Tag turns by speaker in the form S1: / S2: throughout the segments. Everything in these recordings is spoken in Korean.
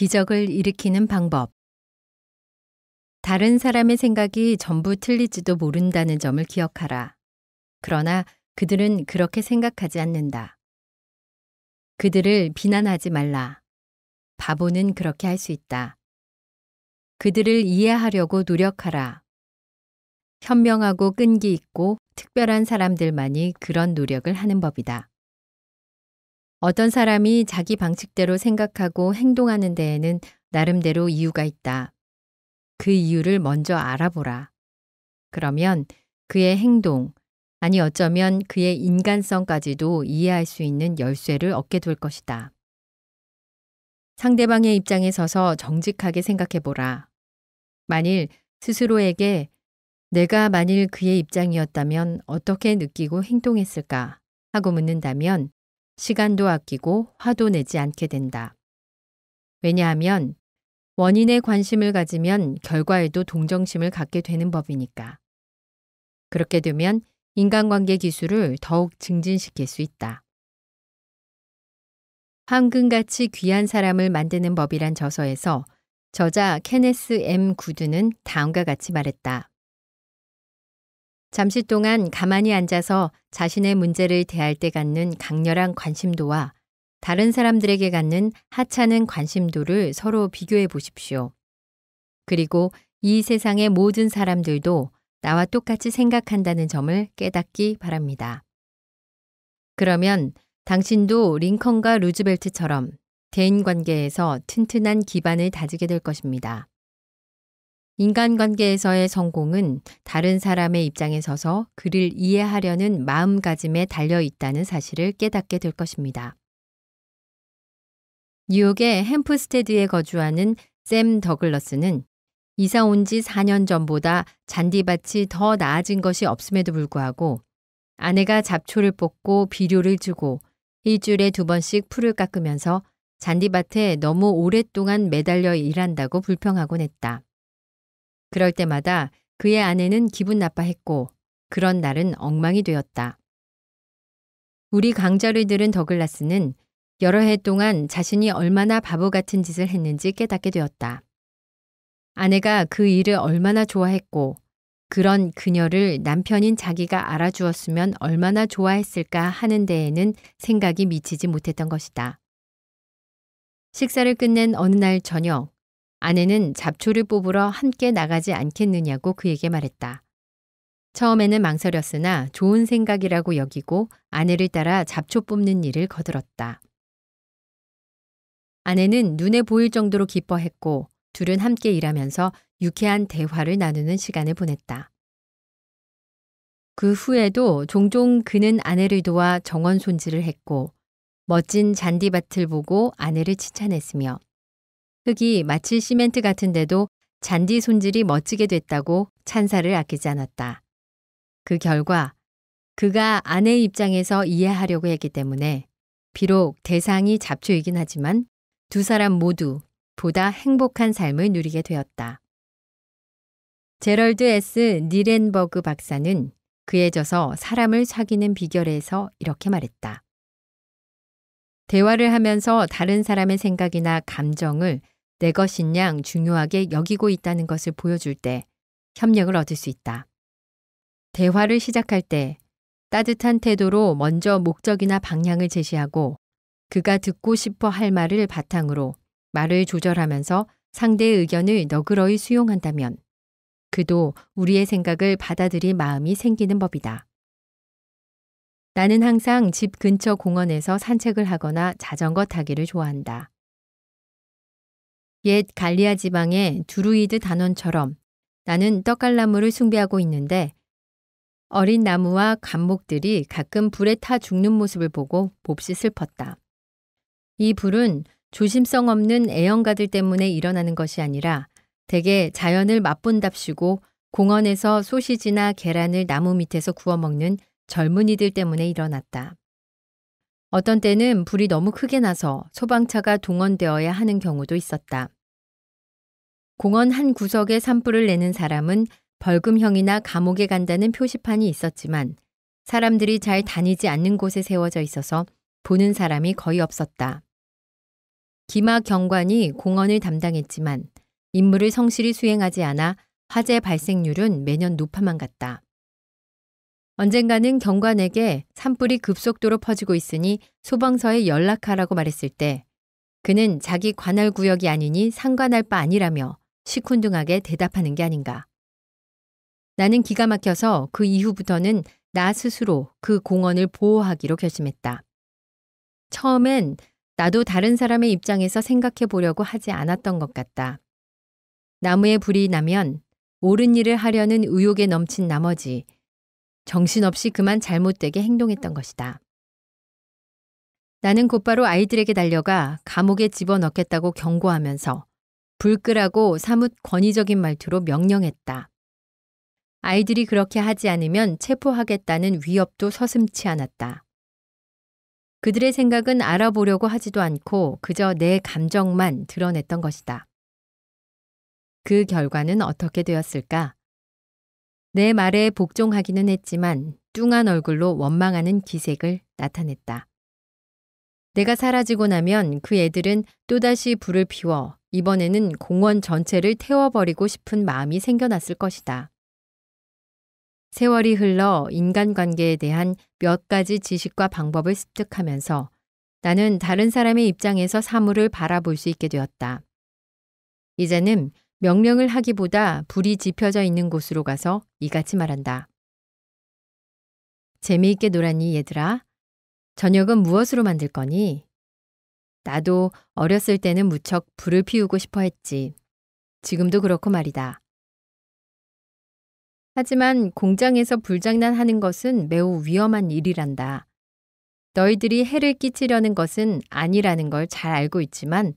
S1: 기적을 일으키는 방법. 다른 사람의 생각이 전부 틀리지도 모른다는 점을 기억하라. 그러나 그들은 그렇게 생각하지 않는다. 그들을 비난하지 말라. 바보는 그렇게 할 수 있다. 그들을 이해하려고 노력하라. 현명하고 끈기 있고 특별한 사람들만이 그런 노력을 하는 법이다. 어떤 사람이 자기 방식대로 생각하고 행동하는 데에는 나름대로 이유가 있다. 그 이유를 먼저 알아보라. 그러면 그의 행동, 아니 어쩌면 그의 인간성까지도 이해할 수 있는 열쇠를 얻게 될 것이다. 상대방의 입장에 서서 정직하게 생각해보라. 만일 스스로에게 내가 만일 그의 입장이었다면 어떻게 느끼고 행동했을까 하고 묻는다면 시간도 아끼고 화도 내지 않게 된다. 왜냐하면 원인에 관심을 가지면 결과에도 동정심을 갖게 되는 법이니까. 그렇게 되면 인간관계 기술을 더욱 증진시킬 수 있다. 황금같이 귀한 사람을 만드는 법이란 저서에서 저자 케네스 M 구드는 다음과 같이 말했다. 잠시 동안 가만히 앉아서 자신의 문제를 대할 때 갖는 강렬한 관심도와 다른 사람들에게 갖는 하찮은 관심도를 서로 비교해 보십시오. 그리고 이 세상의 모든 사람들도 나와 똑같이 생각한다는 점을 깨닫기 바랍니다. 그러면 당신도 링컨과 루즈벨트처럼 대인 관계에서 튼튼한 기반을 다지게 될 것입니다. 인간관계에서의 성공은 다른 사람의 입장에 서서 그를 이해하려는 마음가짐에 달려 있다는 사실을 깨닫게 될 것입니다. 뉴욕의 햄프스테드에 거주하는 샘 더글러스는 이사 온 지 4년 전보다 잔디밭이 더 나아진 것이 없음에도 불구하고 아내가 잡초를 뽑고 비료를 주고 일주일에 두 번씩 풀을 깎으면서 잔디밭에 너무 오랫동안 매달려 일한다고 불평하곤 했다. 그럴 때마다 그의 아내는 기분 나빠했고 그런 날은 엉망이 되었다. 우리 강자를 들은 더글라스는 여러 해 동안 자신이 얼마나 바보 같은 짓을 했는지 깨닫게 되었다. 아내가 그 일을 얼마나 좋아했고 그런 그녀를 남편인 자기가 알아주었으면 얼마나 좋아했을까 하는 데에는 생각이 미치지 못했던 것이다. 식사를 끝낸 어느 날 저녁, 아내는 잡초를 뽑으러 함께 나가지 않겠느냐고 그에게 말했다. 처음에는 망설였으나 좋은 생각이라고 여기고 아내를 따라 잡초 뽑는 일을 거들었다. 아내는 눈에 보일 정도로 기뻐했고 둘은 함께 일하면서 유쾌한 대화를 나누는 시간을 보냈다. 그 후에도 종종 그는 아내를 도와 정원 손질을 했고 멋진 잔디밭을 보고 아내를 칭찬했으며 흙이 마치 시멘트 같은데도 잔디 손질이 멋지게 됐다고 찬사를 아끼지 않았다. 그 결과 그가 아내 입장에서 이해하려고 했기 때문에 비록 대상이 잡초이긴 하지만 두 사람 모두 보다 행복한 삶을 누리게 되었다. 제럴드 S. 니렌버그 박사는 그에 져서 사람을 사귀는 비결에서 이렇게 말했다. 대화를 하면서 다른 사람의 생각이나 감정을 내 것인 양 중요하게 여기고 있다는 것을 보여줄 때 협력을 얻을 수 있다. 대화를 시작할 때 따뜻한 태도로 먼저 목적이나 방향을 제시하고 그가 듣고 싶어 할 말을 바탕으로 말을 조절하면서 상대의 의견을 너그러이 수용한다면 그도 우리의 생각을 받아들일 마음이 생기는 법이다. 나는 항상 집 근처 공원에서 산책을 하거나 자전거 타기를 좋아한다. 옛 갈리아 지방의 두루이드 단원처럼 나는 떡갈나무를 숭배하고 있는데 어린 나무와 감목들이 가끔 불에 타 죽는 모습을 보고 몹시 슬펐다. 이 불은 조심성 없는 애연가들 때문에 일어나는 것이 아니라 대개 자연을 맛본답시고 공원에서 소시지나 계란을 나무 밑에서 구워 먹는 젊은이들 때문에 일어났다. 어떤 때는 불이 너무 크게 나서 소방차가 동원되어야 하는 경우도 있었다. 공원 한 구석에 산불을 내는 사람은 벌금형이나 감옥에 간다는 표시판이 있었지만 사람들이 잘 다니지 않는 곳에 세워져 있어서 보는 사람이 거의 없었다. 기마 경관이 공원을 담당했지만 임무를 성실히 수행하지 않아 화재 발생률은 매년 높아만 갔다. 언젠가는 경관에게 산불이 급속도로 퍼지고 있으니 소방서에 연락하라고 말했을 때 그는 자기 관할 구역이 아니니 상관할 바 아니라며 시큰둥하게 대답하는 게 아닌가. 나는 기가 막혀서 그 이후부터는 나 스스로 그 공원을 보호하기로 결심했다. 처음엔 나도 다른 사람의 입장에서 생각해 보려고 하지 않았던 것 같다. 나무에 불이 나면 옳은 일을 하려는 의욕에 넘친 나머지 정신없이 그만 잘못되게 행동했던 것이다. 나는 곧바로 아이들에게 달려가 감옥에 집어넣겠다고 경고하면서 불끄라고 사뭇 권위적인 말투로 명령했다. 아이들이 그렇게 하지 않으면 체포하겠다는 위협도 서슴치 않았다. 그들의 생각은 알아보려고 하지도 않고 그저 내 감정만 드러냈던 것이다. 그 결과는 어떻게 되었을까? 내 말에 복종하기는 했지만 뚱한 얼굴로 원망하는 기색을 나타냈다. 내가 사라지고 나면 그 애들은 또다시 불을 피워 이번에는 공원 전체를 태워버리고 싶은 마음이 생겨났을 것이다. 세월이 흘러 인간관계에 대한 몇 가지 지식과 방법을 습득하면서 나는 다른 사람의 입장에서 사물을 바라볼 수 있게 되었다. 이제는 명령을 하기보다 불이 지펴져 있는 곳으로 가서 이같이 말한다. 재미있게 놀았니 얘들아? 저녁은 무엇으로 만들 거니? 나도 어렸을 때는 무척 불을 피우고 싶어 했지. 지금도 그렇고 말이다. 하지만 공장에서 불장난하는 것은 매우 위험한 일이란다. 너희들이 해를 끼치려는 것은 아니라는 걸 잘 알고 있지만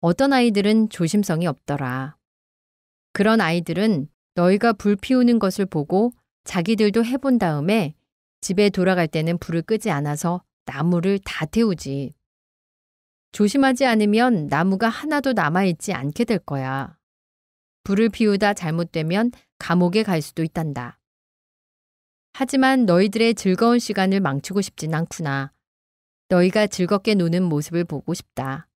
S1: 어떤 아이들은 조심성이 없더라. 그런 아이들은 너희가 불 피우는 것을 보고 자기들도 해본 다음에 집에 돌아갈 때는 불을 끄지 않아서 나무를 다 태우지. 조심하지 않으면 나무가 하나도 남아있지 않게 될 거야. 불을 피우다 잘못되면 감옥에 갈 수도 있단다. 하지만 너희들의 즐거운 시간을 망치고 싶진 않구나. 너희가 즐겁게 노는 모습을 보고 싶다.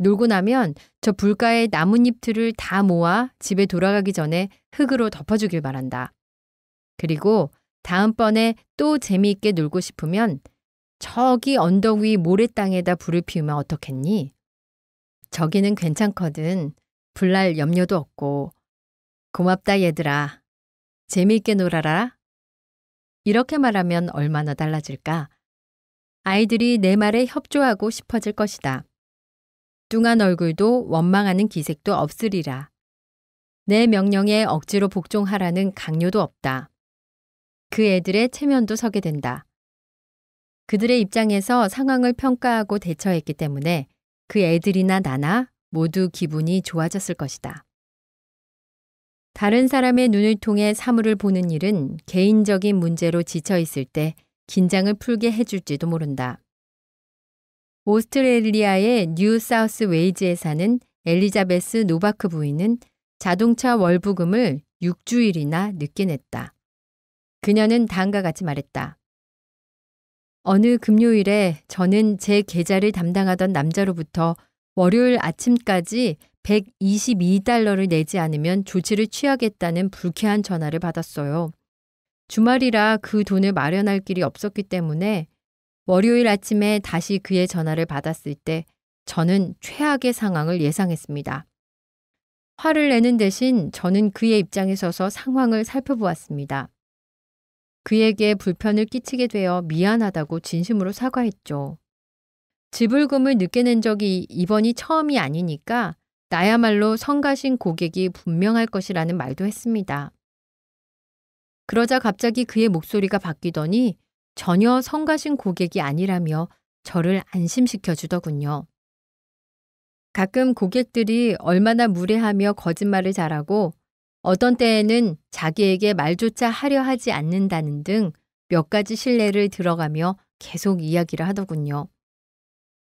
S1: 놀고 나면 저불가에 나뭇잎들을 다 모아 집에 돌아가기 전에 흙으로 덮어주길 바란다. 그리고 다음번에 또 재미있게 놀고 싶으면 저기 언덕 위 모래땅에다 불을 피우면 어떻겠니? 저기는 괜찮거든. 불날 염려도 없고. 고맙다 얘들아. 재미있게 놀아라. 이렇게 말하면 얼마나 달라질까? 아이들이 내 말에 협조하고 싶어질 것이다. 뚱한 얼굴도 원망하는 기색도 없으리라. 내 명령에 억지로 복종하라는 강요도 없다. 그 애들의 체면도 서게 된다. 그들의 입장에서 상황을 평가하고 대처했기 때문에 그 애들이나 나나 모두 기분이 좋아졌을 것이다. 다른 사람의 눈을 통해 사물을 보는 일은 개인적인 문제로 지쳐 있을 때 긴장을 풀게 해줄지도 모른다. 오스트레일리아의 뉴 사우스 웨이즈에 사는 엘리자베스 노바크 부인은 자동차 월부금을 6주일이나 늦게 냈다. 그녀는 다음과 같이 말했다. 어느 금요일에 저는 제 계좌를 담당하던 남자로부터 월요일 아침까지 122달러를 내지 않으면 조치를 취하겠다는 불쾌한 전화를 받았어요. 주말이라 그 돈을 마련할 길이 없었기 때문에 월요일 아침에 다시 그의 전화를 받았을 때 저는 최악의 상황을 예상했습니다. 화를 내는 대신 저는 그의 입장에 서서 상황을 살펴보았습니다. 그에게 불편을 끼치게 되어 미안하다고 진심으로 사과했죠. 지불금을 늦게 낸 적이 이번이 처음이 아니니까 나야말로 성가신 고객이 분명할 것이라는 말도 했습니다. 그러자 갑자기 그의 목소리가 바뀌더니 전혀 성가신 고객이 아니라며 저를 안심시켜 주더군요. 가끔 고객들이 얼마나 무례하며 거짓말을 잘하고 어떤 때에는 자기에게 말조차 하려 하지 않는다는 등 몇 가지 신뢰를 들어가며 계속 이야기를 하더군요.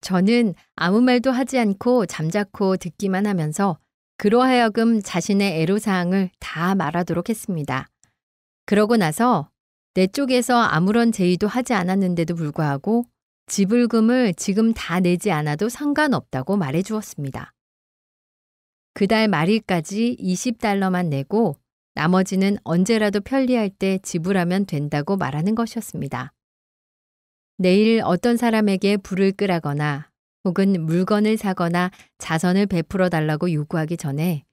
S1: 저는 아무 말도 하지 않고 잠자코 듣기만 하면서 그러하여금 자신의 애로사항을 다 말하도록 했습니다. 그러고 나서 내 쪽에서 아무런 제의도 하지 않았는데도 불구하고 지불금을 지금 다 내지 않아도 상관없다고 말해 주었습니다. 그달 말일까지 20달러만 내고 나머지는 언제라도 편리할 때 지불하면 된다고 말하는 것이었습니다. 내일 어떤 사람에게 불을 끄라거나 혹은 물건을 사거나 자선을 베풀어 달라고 요구하기 전에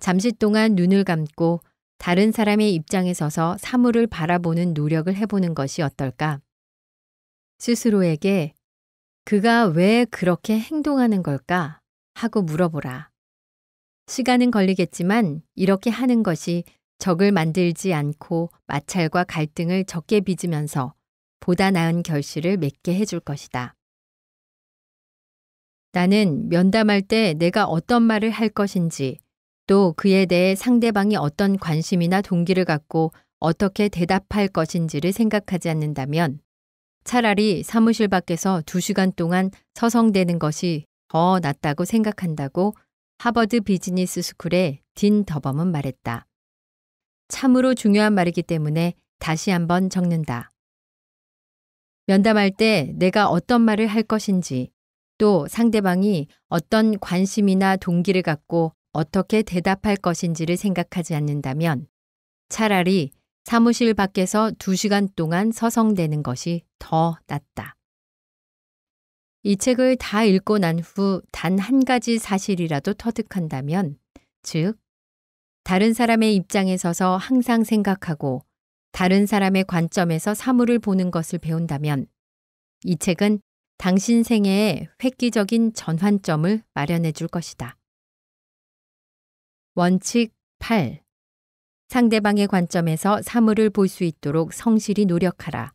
S1: 잠시 동안 눈을 감고 다른 사람의 입장에 서서 사물을 바라보는 노력을 해보는 것이 어떨까? 스스로에게 그가 왜 그렇게 행동하는 걸까? 하고 물어보라. 시간은 걸리겠지만 이렇게 하는 것이 적을 만들지 않고 마찰과 갈등을 적게 빚으면서 보다 나은 결실을 맺게 해줄 것이다. 나는 면담할 때 내가 어떤 말을 할 것인지 또 그에 대해 상대방이 어떤 관심이나 동기를 갖고 어떻게 대답할 것인지를 생각하지 않는다면 차라리 사무실 밖에서 두시간 동안 서성대는 것이 더 낫다고 생각한다고 하버드 비즈니스 스쿨의 딘 더범은 말했다. 참으로 중요한 말이기 때문에 다시 한번 적는다. 면담할 때 내가 어떤 말을 할 것인지 또 상대방이 어떤 관심이나 동기를 갖고 어떻게 대답할 것인지를 생각하지 않는다면 차라리 사무실 밖에서 2시간 동안 서성대는 것이 더 낫다. 이 책을 다 읽고 난 후 단 한 가지 사실이라도 터득한다면, 즉, 다른 사람의 입장에 서서 항상 생각하고 다른 사람의 관점에서 사물을 보는 것을 배운다면, 이 책은 당신 생애의 획기적인 전환점을 마련해 줄 것이다. 원칙 8. 상대방의 관점에서 사물을 볼 수 있도록 성실히 노력하라.